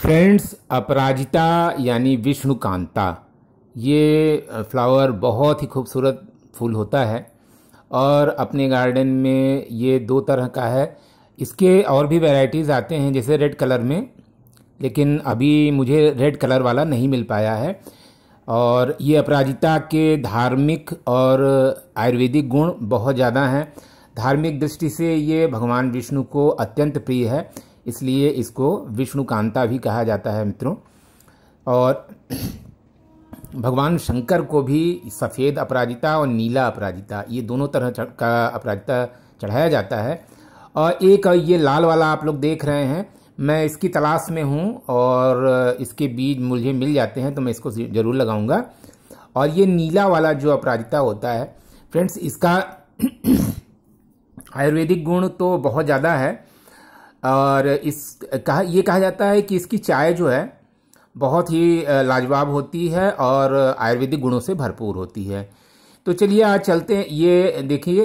friends अपराजिता यानी विष्णुकांता ये flower बहुत ही खूबसूरत फूल होता है और अपने गार्डन में ये दो तरह का है इसके और भी वैरायटीज़ आते हैं जैसे रेड कलर में लेकिन अभी मुझे रेड कलर वाला नहीं मिल पाया है और ये अपराजिता के धार्मिक और आयुर्वेदिक गुण बहुत ज़्यादा हैं धार्मिक दृष्टि से ये भगवान विष्णु को अत्यंत प्रिय है इसलिए इसको विष्णुकांता भी कहा जाता है मित्रों और भगवान शंकर को भी सफ़ेद अपराजिता और नीला अपराजिता ये दोनों तरह का अपराजिता चढ़ाया जाता है और एक ये लाल वाला आप लोग देख रहे हैं मैं इसकी तलाश में हूँ और इसके बीज मुझे मिल जाते हैं तो मैं इसको ज़रूर लगाऊंगा और ये नीला वाला जो अपराजिता होता है फ्रेंड्स इसका आयुर्वेदिक गुण तो बहुत ज़्यादा है और इस कहा ये कहा जाता है कि इसकी चाय जो है बहुत ही लाजवाब होती है और आयुर्वेदिक गुणों से भरपूर होती है तो चलिए आज चलते हैं ये देखिए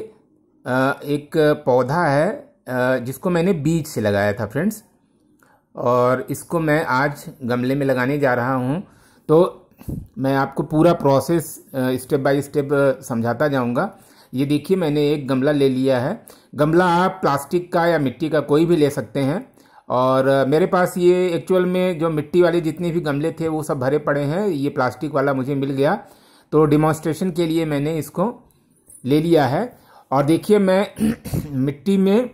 एक पौधा है जिसको मैंने बीज से लगाया था फ्रेंड्स और इसको मैं आज गमले में लगाने जा रहा हूँ तो मैं आपको पूरा प्रोसेस स्टेप बाय स्टेप समझाता जाऊँगा ये देखिए मैंने एक गमला ले लिया है गमला आप प्लास्टिक का या मिट्टी का कोई भी ले सकते हैं और मेरे पास ये एक्चुअल में जो मिट्टी वाले जितने भी गमले थे वो सब भरे पड़े हैं ये प्लास्टिक वाला मुझे मिल गया तो डिमॉन्स्ट्रेशन के लिए मैंने इसको ले लिया है और देखिए मैं मिट्टी में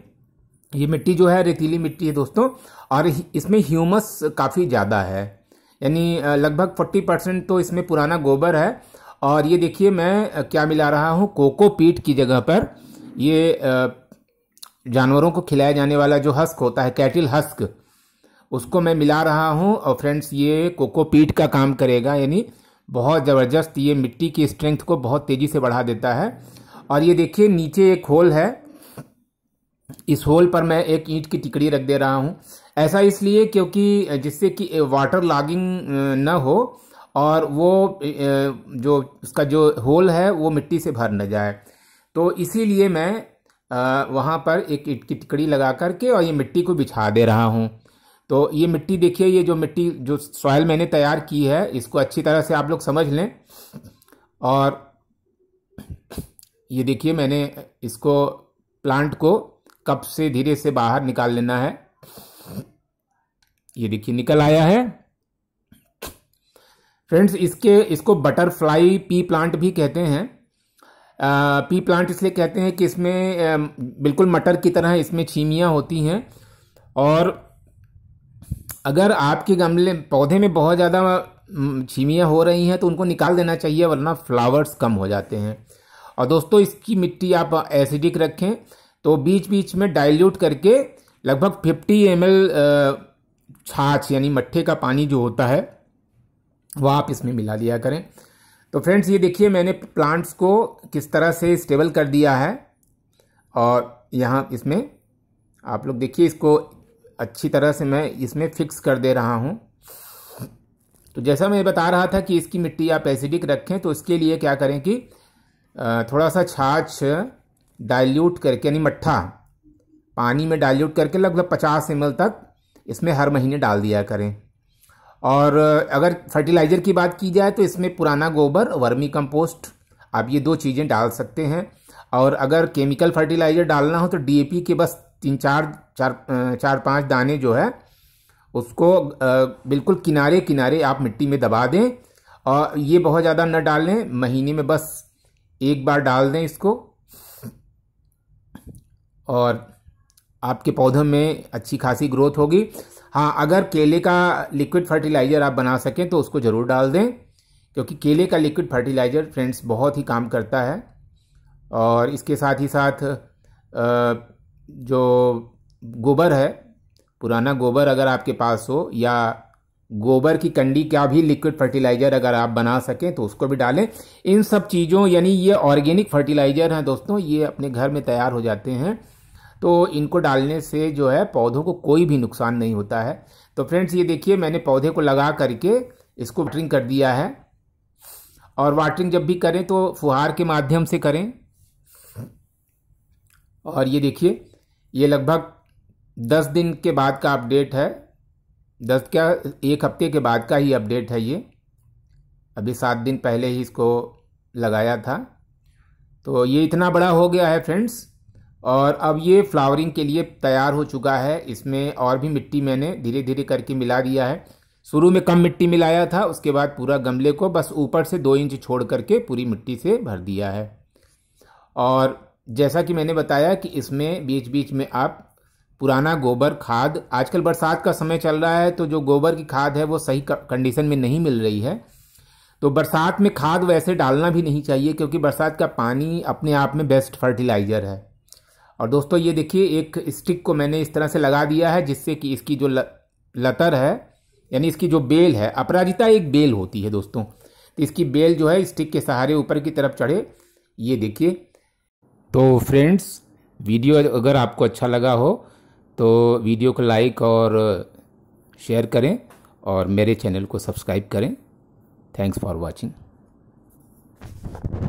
ये मिट्टी जो है रेतीली मिट्टी है दोस्तों और इसमें ह्यूमस काफ़ी ज़्यादा है यानी लगभग फोर्टी परसेंट तो इसमें पुराना गोबर है और ये देखिए मैं क्या मिला रहा हूँ कोकोपीट की जगह पर ये जानवरों को खिलाया जाने वाला जो हस्क होता है कैटिल हस्क उसको मैं मिला रहा हूँ और फ्रेंड्स ये कोकोपीट का काम करेगा यानी बहुत ज़बरदस्त ये मिट्टी की स्ट्रेंथ को बहुत तेज़ी से बढ़ा देता है और ये देखिए नीचे एक होल है इस होल पर मैं एक ईंट की टिकड़ी रख दे रहा हूँ ऐसा इसलिए क्योंकि जिससे कि वाटर लॉगिंग न हो और वो जो उसका जो होल है वो मिट्टी से भर न जाए तो इसीलिए मैं वहाँ पर एक ईट की टिकड़ी लगा करके और ये मिट्टी को बिछा दे रहा हूँ तो ये मिट्टी देखिए ये जो मिट्टी जो सॉयल मैंने तैयार की है इसको अच्छी तरह से आप लोग समझ लें और ये देखिए मैंने इसको प्लांट को कप से धीरे से बाहर निकाल लेना है ये देखिए निकल आया है फ्रेंड्स इसके इसको बटरफ्लाई पी प्लांट भी कहते हैं आ, पी प्लांट इसलिए कहते हैं कि इसमें बिल्कुल मटर की तरह इसमें छीमियाँ होती हैं और अगर आपके गमले पौधे में बहुत ज़्यादा छीमियाँ हो रही हैं तो उनको निकाल देना चाहिए वरना फ्लावर्स कम हो जाते हैं और दोस्तों इसकी मिट्टी आप एसिडिक रखें तो बीच बीच में डाइल्यूट करके लगभग 50 एम छाछ यानी मट्ठे का पानी जो होता है वो आप इसमें मिला लिया करें तो फ्रेंड्स ये देखिए मैंने प्लांट्स को किस तरह से स्टेबल कर दिया है और यहाँ इसमें आप लोग देखिए इसको अच्छी तरह से मैं इसमें फिक्स कर दे रहा हूँ तो जैसा मैं बता रहा था कि इसकी मिट्टी आप एसिडिक रखें तो इसके लिए क्या करें कि थोड़ा सा छाछ डाइल्यूट करके यानी मट्ठा पानी में डाइल्यूट करके लगभग पचास एम तक इसमें हर महीने डाल दिया करें और अगर फर्टिलाइज़र की बात की जाए तो इसमें पुराना गोबर वर्मी कंपोस्ट आप ये दो चीज़ें डाल सकते हैं और अगर केमिकल फर्टिलाइज़र डालना हो तो डीएपी के बस तीन चार चार चार पांच दाने जो है उसको बिल्कुल किनारे किनारे आप मिट्टी में दबा दें और ये बहुत ज़्यादा न डालें महीने में बस एक बार डाल दें इसको और आपके पौधों में अच्छी खासी ग्रोथ होगी हाँ अगर केले का लिक्विड फर्टिलाइज़र आप बना सकें तो उसको ज़रूर डाल दें क्योंकि केले का लिक्विड फर्टिलाइज़र फ्रेंड्स बहुत ही काम करता है और इसके साथ ही साथ जो गोबर है पुराना गोबर अगर आपके पास हो या गोबर की कंडी का भी लिक्विड फर्टिलाइज़र अगर आप बना सकें तो उसको भी डालें इन सब चीज़ों यानी ये ऑर्गेनिक फर्टिलाइज़र हैं दोस्तों ये अपने घर में तैयार हो जाते हैं तो इनको डालने से जो है पौधों को कोई भी नुकसान नहीं होता है तो फ्रेंड्स ये देखिए मैंने पौधे को लगा करके इसको वाटरिंग कर दिया है और वाटरिंग जब भी करें तो फुहार के माध्यम से करें और ये देखिए ये लगभग दस दिन के बाद का अपडेट है दस क्या एक हफ्ते के बाद का ही अपडेट है ये अभी सात दिन पहले ही इसको लगाया था तो ये इतना बड़ा हो गया है फ्रेंड्स और अब ये फ्लावरिंग के लिए तैयार हो चुका है इसमें और भी मिट्टी मैंने धीरे धीरे करके मिला दिया है शुरू में कम मिट्टी मिलाया था उसके बाद पूरा गमले को बस ऊपर से दो इंच छोड़ करके पूरी मिट्टी से भर दिया है और जैसा कि मैंने बताया कि इसमें बीच बीच में आप पुराना गोबर खाद आजकल बरसात का समय चल रहा है तो जो गोबर की खाद है वो सही कंडीशन में नहीं मिल रही है तो बरसात में खाद वैसे डालना भी नहीं चाहिए क्योंकि बरसात का पानी अपने आप में बेस्ट फर्टिलाइज़र है और दोस्तों ये देखिए एक स्टिक को मैंने इस तरह से लगा दिया है जिससे कि इसकी जो लतर है यानी इसकी जो बेल है अपराजिता एक बेल होती है दोस्तों तो इसकी बेल जो है स्टिक के सहारे ऊपर की तरफ चढ़े ये देखिए तो फ्रेंड्स वीडियो अगर आपको अच्छा लगा हो तो वीडियो को लाइक और शेयर करें और मेरे चैनल को सब्सक्राइब करें थैंक्स फॉर वॉचिंग